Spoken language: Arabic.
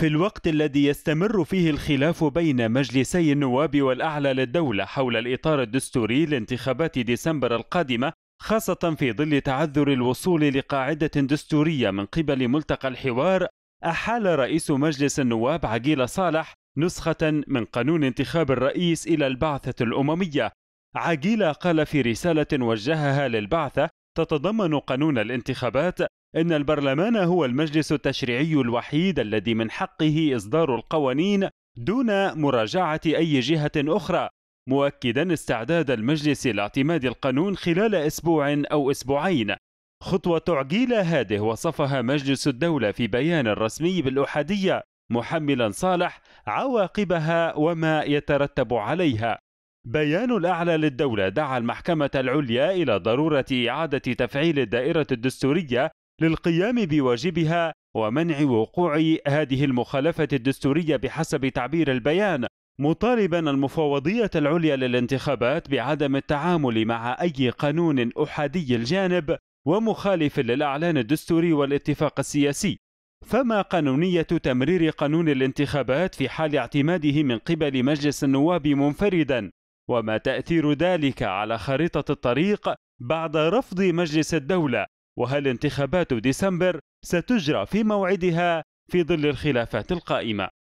في الوقت الذي يستمر فيه الخلاف بين مجلسي النواب والأعلى للدولة حول الإطار الدستوري لانتخابات ديسمبر القادمة خاصة في ظل تعذر الوصول لقاعدة دستورية من قبل ملتقى الحوار أحال رئيس مجلس النواب عقيل صالح نسخة من قانون انتخاب الرئيس إلى البعثة الأممية عقيل قال في رسالة وجهها للبعثة تتضمن قانون الانتخابات إن البرلمان هو المجلس التشريعي الوحيد الذي من حقه إصدار القوانين دون مراجعة أي جهة أخرى، مؤكدا استعداد المجلس لاعتماد القانون خلال أسبوع أو أسبوعين. خطوة عجيلة هذه وصفها مجلس الدولة في بيان رسمي بالأحادية محملا صالح عواقبها وما يترتب عليها. بيان الأعلى للدولة دعا المحكمة العليا إلى ضرورة إعادة تفعيل الدائرة الدستورية للقيام بواجبها ومنع وقوع هذه المخالفة الدستورية بحسب تعبير البيان مطالبا المفوضية العليا للانتخابات بعدم التعامل مع أي قانون أحادي الجانب ومخالف للأعلان الدستوري والاتفاق السياسي فما قانونية تمرير قانون الانتخابات في حال اعتماده من قبل مجلس النواب منفردا وما تأثير ذلك على خريطة الطريق بعد رفض مجلس الدولة وهل انتخابات ديسمبر ستجرى في موعدها في ظل الخلافات القائمه